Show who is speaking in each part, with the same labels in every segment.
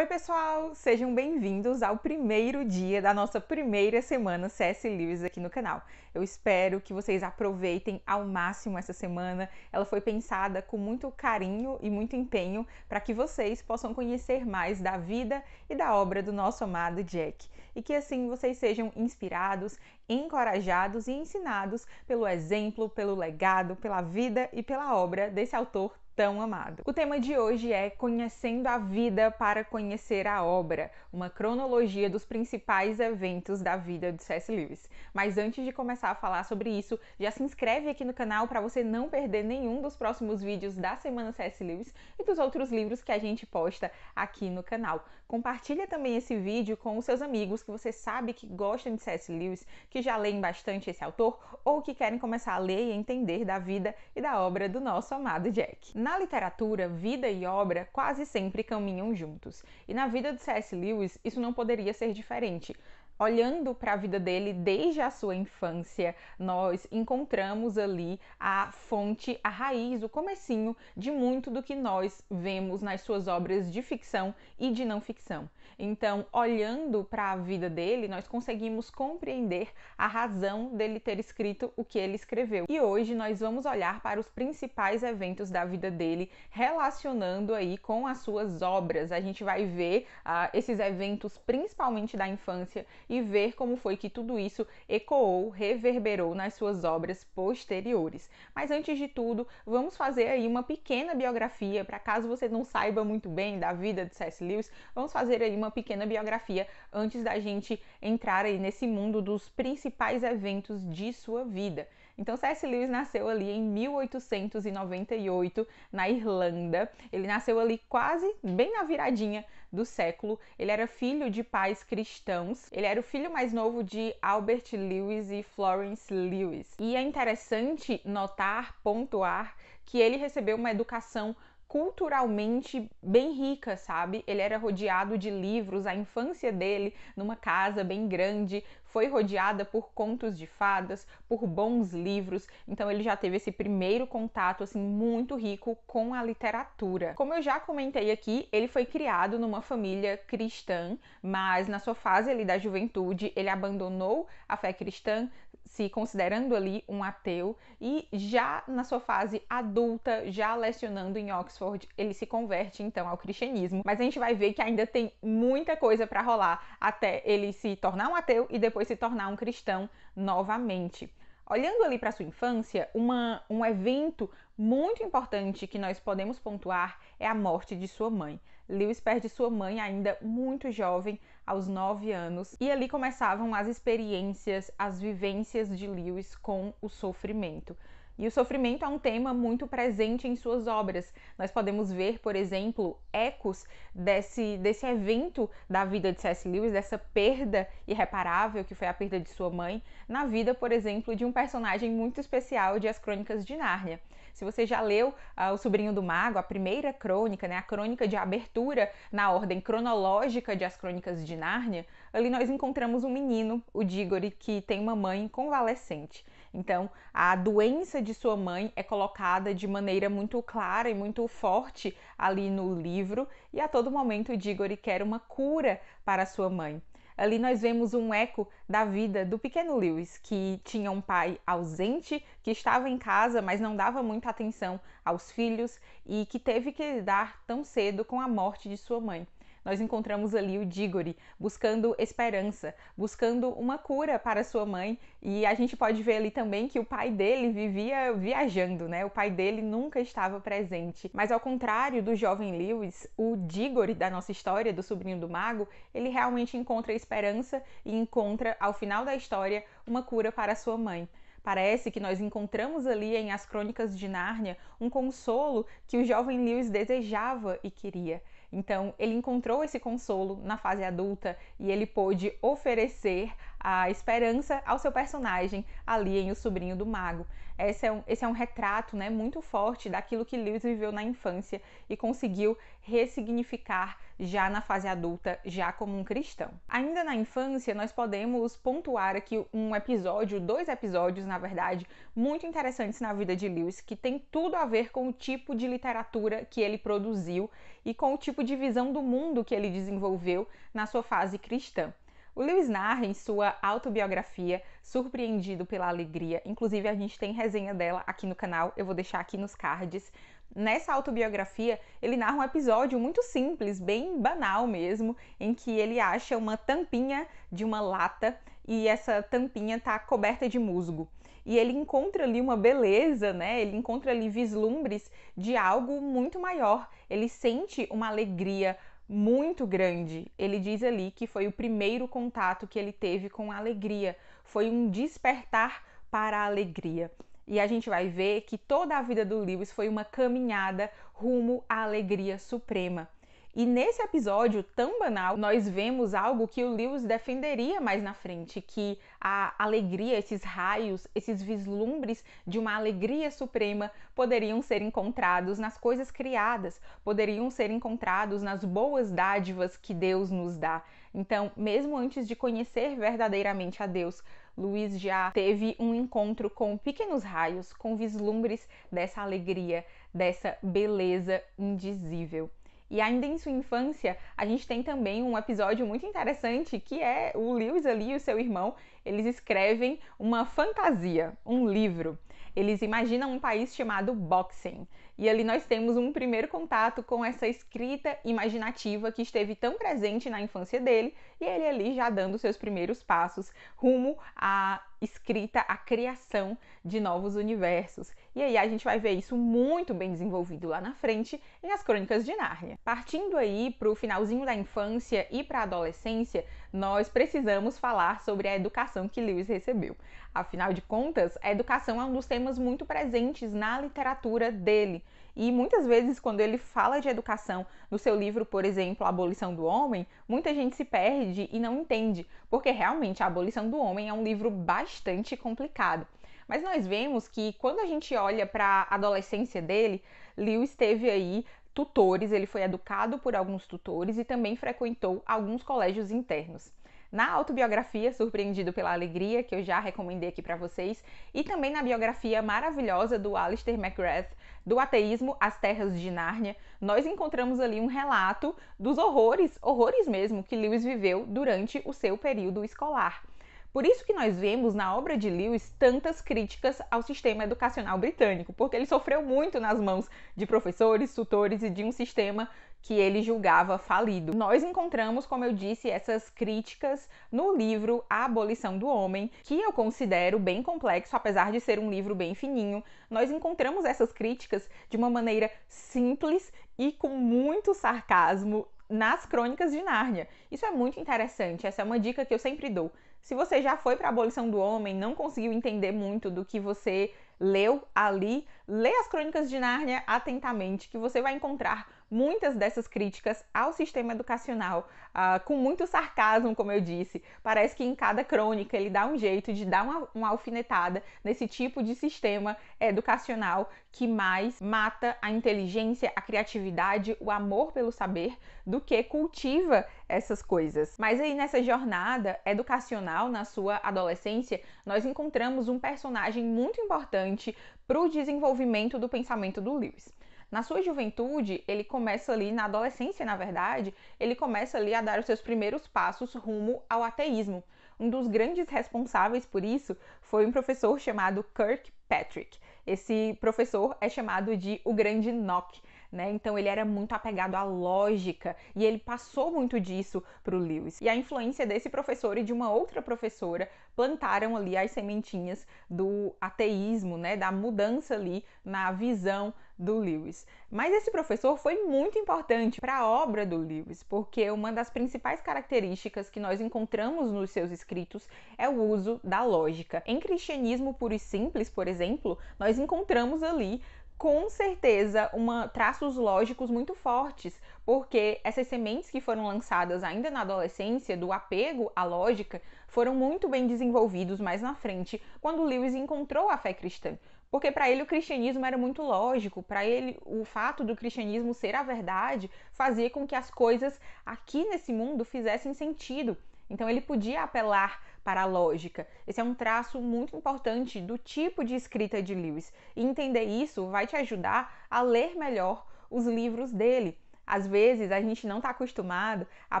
Speaker 1: Oi, pessoal! Sejam bem-vindos ao primeiro dia da nossa primeira semana CS Lewis aqui no canal. Eu espero que vocês aproveitem ao máximo essa semana. Ela foi pensada com muito carinho e muito empenho para que vocês possam conhecer mais da vida e da obra do nosso amado Jack. E que assim vocês sejam inspirados, encorajados e ensinados pelo exemplo, pelo legado, pela vida e pela obra desse autor tão amado. O tema de hoje é Conhecendo a Vida para Conhecer a Obra, uma cronologia dos principais eventos da vida de C.S. Lewis. Mas antes de começar a falar sobre isso, já se inscreve aqui no canal para você não perder nenhum dos próximos vídeos da semana C.S. Lewis e dos outros livros que a gente posta aqui no canal. Compartilha também esse vídeo com os seus amigos que você sabe que gostam de C.S. Lewis, que já leem bastante esse autor ou que querem começar a ler e entender da vida e da obra do nosso amado Jack. Na literatura, vida e obra quase sempre caminham juntos, e na vida de C.S. Lewis isso não poderia ser diferente, olhando para a vida dele desde a sua infância, nós encontramos ali a fonte, a raiz, o comecinho de muito do que nós vemos nas suas obras de ficção e de não ficção. Então, olhando para a vida dele, nós conseguimos compreender a razão dele ter escrito o que ele escreveu. E hoje nós vamos olhar para os principais eventos da vida dele, relacionando aí com as suas obras. A gente vai ver uh, esses eventos principalmente da infância e ver como foi que tudo isso ecoou, reverberou nas suas obras posteriores. Mas antes de tudo, vamos fazer aí uma pequena biografia, para caso você não saiba muito bem da vida de C.S. Lewis, vamos fazer aí uma pequena biografia antes da gente entrar aí nesse mundo dos principais eventos de sua vida. Então, C.S. Lewis nasceu ali em 1898 na Irlanda. Ele nasceu ali quase bem na viradinha do século. Ele era filho de pais cristãos. Ele era o filho mais novo de Albert Lewis e Florence Lewis. E é interessante notar, pontuar que ele recebeu uma educação culturalmente bem rica, sabe? Ele era rodeado de livros, a infância dele numa casa bem grande, foi rodeada por contos de fadas, por bons livros, então ele já teve esse primeiro contato assim muito rico com a literatura. Como eu já comentei aqui, ele foi criado numa família cristã, mas na sua fase ali da juventude, ele abandonou a fé cristã, se considerando ali um ateu e já na sua fase adulta, já lecionando em Oxford, ele se converte então ao cristianismo. Mas a gente vai ver que ainda tem muita coisa para rolar até ele se tornar um ateu e depois se tornar um cristão novamente. Olhando ali para sua infância, uma, um evento muito importante que nós podemos pontuar é a morte de sua mãe. Lewis perde sua mãe ainda muito jovem, aos 9 anos, e ali começavam as experiências, as vivências de Lewis com o sofrimento. E o sofrimento é um tema muito presente em suas obras. Nós podemos ver, por exemplo, ecos desse, desse evento da vida de C.S. Lewis, dessa perda irreparável que foi a perda de sua mãe, na vida, por exemplo, de um personagem muito especial de As Crônicas de Nárnia. Se você já leu ah, O Sobrinho do Mago, a primeira crônica, né, a crônica de abertura na ordem cronológica de As Crônicas de Nárnia, ali nós encontramos um menino, o Diggory, que tem uma mãe convalescente. Então, a doença de sua mãe é colocada de maneira muito clara e muito forte ali no livro, e a todo momento Diggory quer uma cura para sua mãe. Ali nós vemos um eco da vida do pequeno Lewis, que tinha um pai ausente, que estava em casa, mas não dava muita atenção aos filhos e que teve que lidar tão cedo com a morte de sua mãe. Nós encontramos ali o Digori buscando esperança, buscando uma cura para sua mãe, e a gente pode ver ali também que o pai dele vivia viajando, né? O pai dele nunca estava presente. Mas ao contrário do jovem Lewis, o Digori da nossa história do sobrinho do mago, ele realmente encontra esperança e encontra ao final da história uma cura para sua mãe. Parece que nós encontramos ali em As Crônicas de Nárnia um consolo que o jovem Lewis desejava e queria. Então, ele encontrou esse consolo na fase adulta e ele pôde oferecer a esperança ao seu personagem ali em O Sobrinho do Mago. Esse é um, esse é um retrato né, muito forte daquilo que Lewis viveu na infância e conseguiu ressignificar já na fase adulta, já como um cristão. Ainda na infância, nós podemos pontuar aqui um episódio, dois episódios, na verdade, muito interessantes na vida de Lewis, que tem tudo a ver com o tipo de literatura que ele produziu e com o tipo de visão do mundo que ele desenvolveu na sua fase cristã. O Lewis narra em sua autobiografia, surpreendido pela alegria, inclusive a gente tem resenha dela aqui no canal, eu vou deixar aqui nos cards. Nessa autobiografia, ele narra um episódio muito simples, bem banal mesmo, em que ele acha uma tampinha de uma lata e essa tampinha está coberta de musgo e ele encontra ali uma beleza, né? Ele encontra ali vislumbres de algo muito maior. Ele sente uma alegria muito grande. Ele diz ali que foi o primeiro contato que ele teve com a alegria, foi um despertar para a alegria. E a gente vai ver que toda a vida do Lewis foi uma caminhada rumo à alegria suprema. E nesse episódio tão banal, nós vemos algo que o Lewis defenderia mais na frente, que a alegria, esses raios, esses vislumbres de uma alegria suprema poderiam ser encontrados nas coisas criadas, poderiam ser encontrados nas boas dádivas que Deus nos dá. Então, mesmo antes de conhecer verdadeiramente a Deus, Luiz já teve um encontro com pequenos raios, com vislumbres dessa alegria, dessa beleza indizível. E ainda em sua infância, a gente tem também um episódio muito interessante que é o Lewis ali e o seu irmão, eles escrevem uma fantasia, um livro. Eles imaginam um país chamado Boxing. E ali nós temos um primeiro contato com essa escrita imaginativa que esteve tão presente na infância dele e ele ali já dando seus primeiros passos rumo à escrita, à criação de novos universos. E aí a gente vai ver isso muito bem desenvolvido lá na frente em As Crônicas de Nárnia. Partindo aí para o finalzinho da infância e para a adolescência, nós precisamos falar sobre a educação que Lewis recebeu. Afinal de contas, a educação é um dos temas muito presentes na literatura dele. E muitas vezes, quando ele fala de educação no seu livro, por exemplo, A Abolição do Homem, muita gente se perde e não entende, porque realmente A Abolição do Homem é um livro bastante complicado. Mas nós vemos que quando a gente olha para a adolescência dele, Lewis teve aí tutores, ele foi educado por alguns tutores e também frequentou alguns colégios internos. Na autobiografia Surpreendido pela Alegria, que eu já recomendei aqui para vocês, e também na biografia maravilhosa do Alistair McGrath, do ateísmo às terras de Nárnia, nós encontramos ali um relato dos horrores, horrores mesmo, que Lewis viveu durante o seu período escolar. Por isso que nós vemos na obra de Lewis tantas críticas ao sistema educacional britânico, porque ele sofreu muito nas mãos de professores, tutores e de um sistema que ele julgava falido. Nós encontramos, como eu disse, essas críticas no livro A Abolição do Homem, que eu considero bem complexo, apesar de ser um livro bem fininho. Nós encontramos essas críticas de uma maneira simples e com muito sarcasmo nas crônicas de Nárnia. Isso é muito interessante, essa é uma dica que eu sempre dou. Se você já foi para a abolição do homem, não conseguiu entender muito do que você leu ali, lê as Crônicas de Nárnia atentamente, que você vai encontrar muitas dessas críticas ao sistema educacional, uh, com muito sarcasmo, como eu disse. Parece que em cada crônica ele dá um jeito de dar uma, uma alfinetada nesse tipo de sistema educacional que mais mata a inteligência, a criatividade, o amor pelo saber do que cultiva essas coisas. Mas aí nessa jornada educacional, na sua adolescência, nós encontramos um personagem muito importante para o desenvolvimento do pensamento do Lewis. Na sua juventude, ele começa ali, na adolescência, na verdade, ele começa ali a dar os seus primeiros passos rumo ao ateísmo. Um dos grandes responsáveis por isso foi um professor chamado Kirkpatrick. Esse professor é chamado de o Grande Knock né? Então ele era muito apegado à lógica e ele passou muito disso para o Lewis. E a influência desse professor e de uma outra professora plantaram ali as sementinhas do ateísmo, né? Da mudança ali na visão do Lewis. Mas esse professor foi muito importante para a obra do Lewis, porque uma das principais características que nós encontramos nos seus escritos é o uso da lógica. Em Cristianismo Puro e Simples, por exemplo, nós encontramos ali com certeza uma, traços lógicos muito fortes, porque essas sementes que foram lançadas ainda na adolescência do apego à lógica foram muito bem desenvolvidos mais na frente, quando Lewis encontrou a fé cristã. Porque para ele o cristianismo era muito lógico, para ele o fato do cristianismo ser a verdade fazia com que as coisas aqui nesse mundo fizessem sentido. Então ele podia apelar para a lógica. Esse é um traço muito importante do tipo de escrita de Lewis. E entender isso vai te ajudar a ler melhor os livros dele. Às vezes a gente não está acostumado a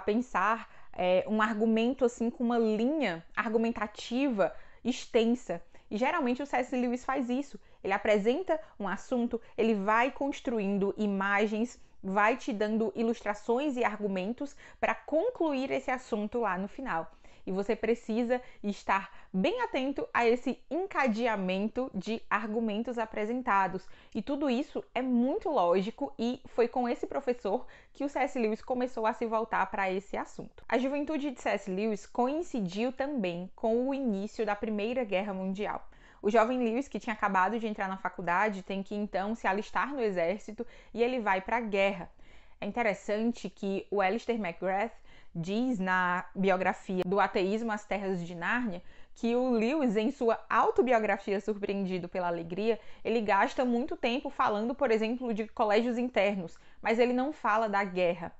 Speaker 1: pensar é, um argumento assim com uma linha argumentativa extensa. E geralmente o C.S. Lewis faz isso. Ele apresenta um assunto, ele vai construindo imagens vai te dando ilustrações e argumentos para concluir esse assunto lá no final. E você precisa estar bem atento a esse encadeamento de argumentos apresentados. E tudo isso é muito lógico e foi com esse professor que o C.S. Lewis começou a se voltar para esse assunto. A juventude de C.S. Lewis coincidiu também com o início da Primeira Guerra Mundial. O jovem Lewis, que tinha acabado de entrar na faculdade, tem que então se alistar no exército e ele vai para a guerra. É interessante que o Alistair McGrath diz na biografia do Ateísmo às Terras de Nárnia que o Lewis, em sua autobiografia Surpreendido pela Alegria, ele gasta muito tempo falando, por exemplo, de colégios internos, mas ele não fala da guerra.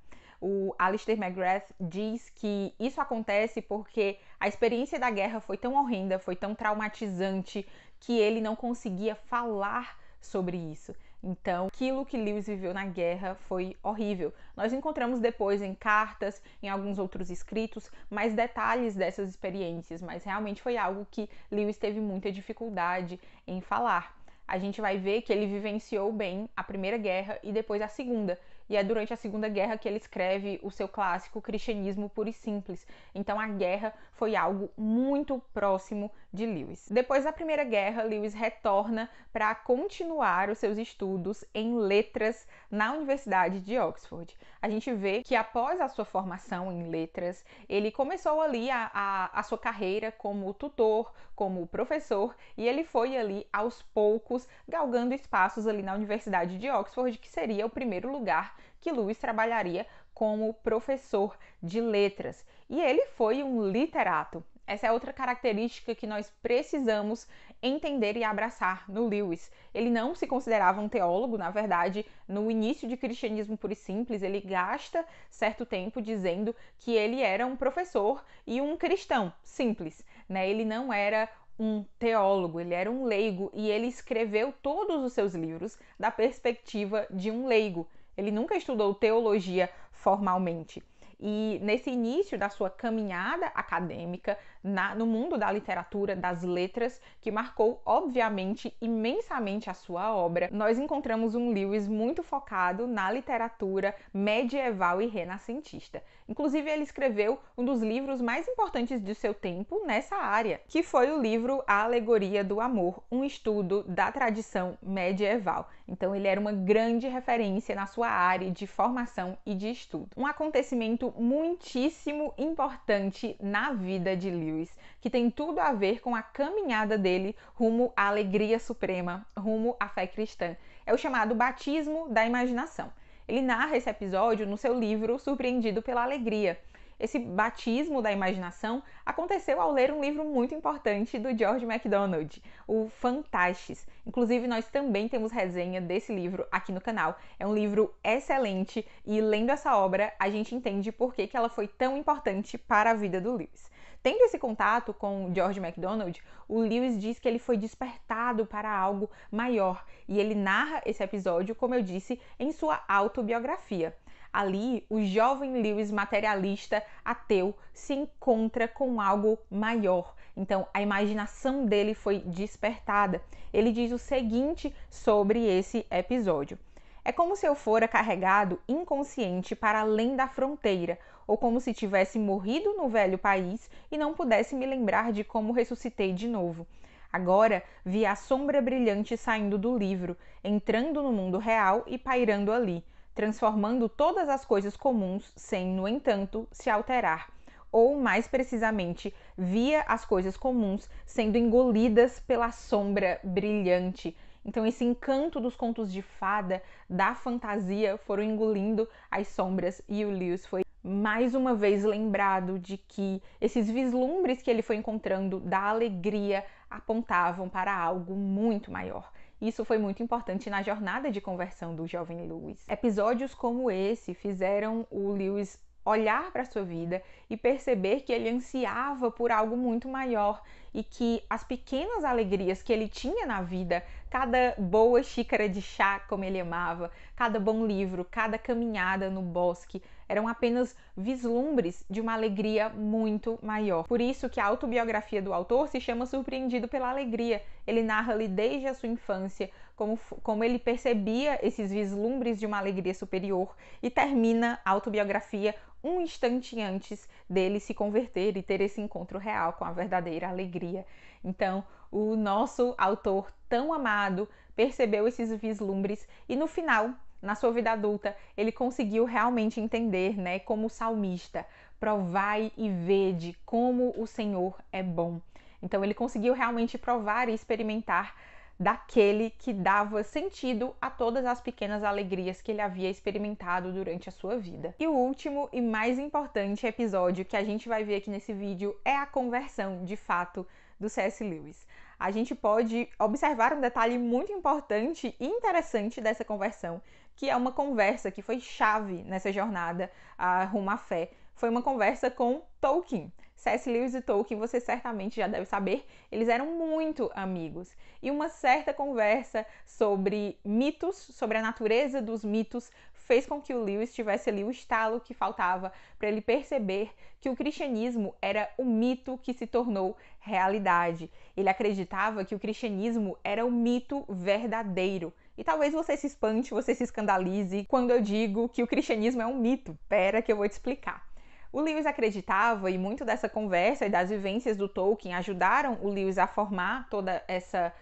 Speaker 1: O Alistair McGrath diz que isso acontece porque a experiência da guerra foi tão horrenda, foi tão traumatizante, que ele não conseguia falar sobre isso. Então, aquilo que Lewis viveu na guerra foi horrível. Nós encontramos depois em cartas, em alguns outros escritos, mais detalhes dessas experiências, mas realmente foi algo que Lewis teve muita dificuldade em falar. A gente vai ver que ele vivenciou bem a Primeira Guerra e depois a Segunda, e é durante a Segunda Guerra que ele escreve o seu clássico Cristianismo Puro e Simples. Então a guerra foi algo muito próximo de Lewis. Depois da Primeira Guerra, Lewis retorna para continuar os seus estudos em letras na Universidade de Oxford. A gente vê que após a sua formação em letras, ele começou ali a, a, a sua carreira como tutor, como professor e ele foi ali aos poucos galgando espaços ali na Universidade de Oxford, que seria o primeiro lugar que Lewis trabalharia como professor de letras. E ele foi um literato. Essa é outra característica que nós precisamos entender e abraçar no Lewis. Ele não se considerava um teólogo, na verdade, no início de Cristianismo Puro e Simples, ele gasta certo tempo dizendo que ele era um professor e um cristão simples, né? Ele não era um teólogo, ele era um leigo e ele escreveu todos os seus livros da perspectiva de um leigo. Ele nunca estudou teologia formalmente. E nesse início da sua caminhada acadêmica, na, no mundo da literatura, das letras, que marcou, obviamente, imensamente a sua obra, nós encontramos um Lewis muito focado na literatura medieval e renascentista. Inclusive, ele escreveu um dos livros mais importantes de seu tempo nessa área, que foi o livro A Alegoria do Amor, um estudo da tradição medieval. Então, ele era uma grande referência na sua área de formação e de estudo. Um acontecimento muitíssimo importante na vida de Lewis Lewis, que tem tudo a ver com a caminhada dele rumo à alegria suprema, rumo à fé cristã. É o chamado batismo da imaginação. Ele narra esse episódio no seu livro Surpreendido pela Alegria. Esse batismo da imaginação aconteceu ao ler um livro muito importante do George MacDonald, o Fantastes. Inclusive, nós também temos resenha desse livro aqui no canal. É um livro excelente e lendo essa obra, a gente entende por que, que ela foi tão importante para a vida do Lewis. Tendo esse contato com George MacDonald, o Lewis diz que ele foi despertado para algo maior e ele narra esse episódio, como eu disse, em sua autobiografia. Ali, o jovem Lewis materialista ateu se encontra com algo maior. Então, a imaginação dele foi despertada. Ele diz o seguinte sobre esse episódio. É como se eu fora carregado inconsciente para além da fronteira, ou como se tivesse morrido no velho país e não pudesse me lembrar de como ressuscitei de novo. Agora vi a sombra brilhante saindo do livro, entrando no mundo real e pairando ali, transformando todas as coisas comuns sem, no entanto, se alterar. Ou, mais precisamente, via as coisas comuns sendo engolidas pela sombra brilhante, então, esse encanto dos contos de fada, da fantasia, foram engolindo as sombras e o Lewis foi mais uma vez lembrado de que esses vislumbres que ele foi encontrando da alegria apontavam para algo muito maior. Isso foi muito importante na jornada de conversão do jovem Lewis. Episódios como esse fizeram o Lewis olhar para sua vida e perceber que ele ansiava por algo muito maior e que as pequenas alegrias que ele tinha na vida cada boa xícara de chá, como ele amava, cada bom livro, cada caminhada no bosque eram apenas vislumbres de uma alegria muito maior. Por isso que a autobiografia do autor se chama Surpreendido pela Alegria. Ele narra ali desde a sua infância como, como ele percebia esses vislumbres de uma alegria superior e termina a autobiografia um instante antes dele se converter e ter esse encontro real com a verdadeira alegria. Então, o nosso autor tão amado percebeu esses vislumbres e no final, na sua vida adulta, ele conseguiu realmente entender, né, como salmista, provai e vede como o Senhor é bom. Então ele conseguiu realmente provar e experimentar daquele que dava sentido a todas as pequenas alegrias que ele havia experimentado durante a sua vida. E o último e mais importante episódio que a gente vai ver aqui nesse vídeo é a conversão, de fato, do C.S. Lewis. A gente pode observar um detalhe muito importante e interessante dessa conversão, que é uma conversa que foi chave nessa jornada a rumo à fé. Foi uma conversa com Tolkien. C.S. Lewis e Tolkien, você certamente já deve saber, eles eram muito amigos. E uma certa conversa sobre mitos, sobre a natureza dos mitos, fez com que o Lewis tivesse ali o estalo que faltava para ele perceber que o cristianismo era o mito que se tornou realidade. Ele acreditava que o cristianismo era o mito verdadeiro. E talvez você se espante, você se escandalize quando eu digo que o cristianismo é um mito. Pera que eu vou te explicar. O Lewis acreditava, e muito dessa conversa e das vivências do Tolkien ajudaram o Lewis a formar toda essa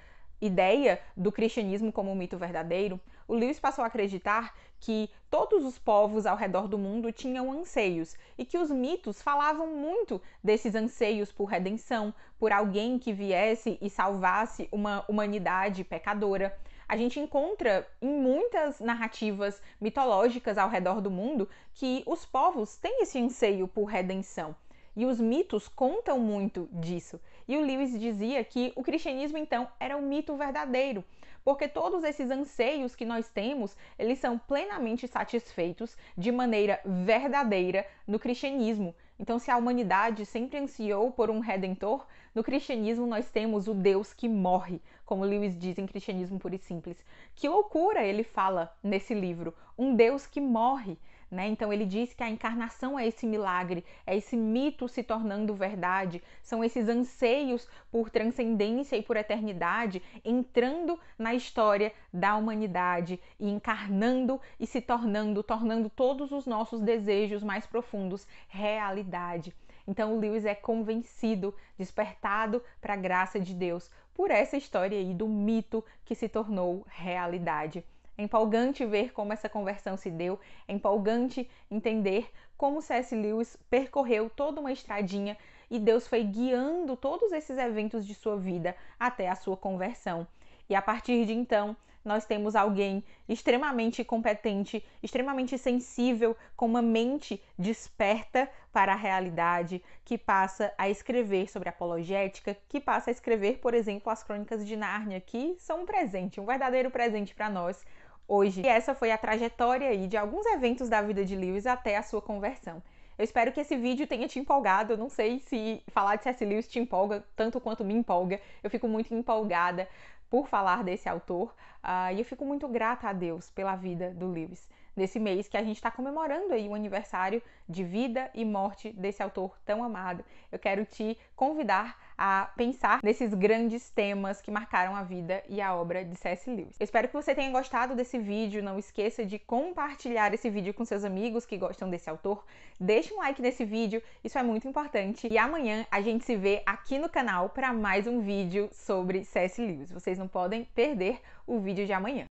Speaker 1: ideia do cristianismo como um mito verdadeiro, o Lewis passou a acreditar que todos os povos ao redor do mundo tinham anseios e que os mitos falavam muito desses anseios por redenção, por alguém que viesse e salvasse uma humanidade pecadora. A gente encontra em muitas narrativas mitológicas ao redor do mundo que os povos têm esse anseio por redenção. E os mitos contam muito disso. E o Lewis dizia que o cristianismo então era um mito verdadeiro, porque todos esses anseios que nós temos, eles são plenamente satisfeitos de maneira verdadeira no cristianismo. Então, se a humanidade sempre ansiou por um redentor, no cristianismo nós temos o Deus que morre, como Lewis diz em Cristianismo Puro e Simples. Que loucura ele fala nesse livro! Um Deus que morre. Né? Então ele diz que a encarnação é esse milagre, é esse mito se tornando verdade, são esses anseios por transcendência e por eternidade entrando na história da humanidade e encarnando e se tornando, tornando todos os nossos desejos mais profundos realidade. Então o Lewis é convencido, despertado para a graça de Deus por essa história aí do mito que se tornou realidade. É empolgante ver como essa conversão se deu, é empolgante entender como C.S. Lewis percorreu toda uma estradinha e Deus foi guiando todos esses eventos de sua vida até a sua conversão. E a partir de então, nós temos alguém extremamente competente, extremamente sensível, com uma mente desperta para a realidade, que passa a escrever sobre apologética, que passa a escrever, por exemplo, as Crônicas de Nárnia, que são um presente, um verdadeiro presente para nós hoje. E essa foi a trajetória aí de alguns eventos da vida de Lewis até a sua conversão. Eu espero que esse vídeo tenha te empolgado. Eu não sei se falar de C.S. Lewis te empolga tanto quanto me empolga. Eu fico muito empolgada por falar desse autor uh, e eu fico muito grata a Deus pela vida do Lewis nesse mês que a gente está comemorando aí o aniversário de vida e morte desse autor tão amado. Eu quero te convidar a pensar nesses grandes temas que marcaram a vida e a obra de C.S. Lewis. Eu espero que você tenha gostado desse vídeo. Não esqueça de compartilhar esse vídeo com seus amigos que gostam desse autor. Deixe um like nesse vídeo, isso é muito importante. E amanhã a gente se vê aqui no canal para mais um vídeo sobre C.S. Lewis. Vocês não podem perder o vídeo de amanhã.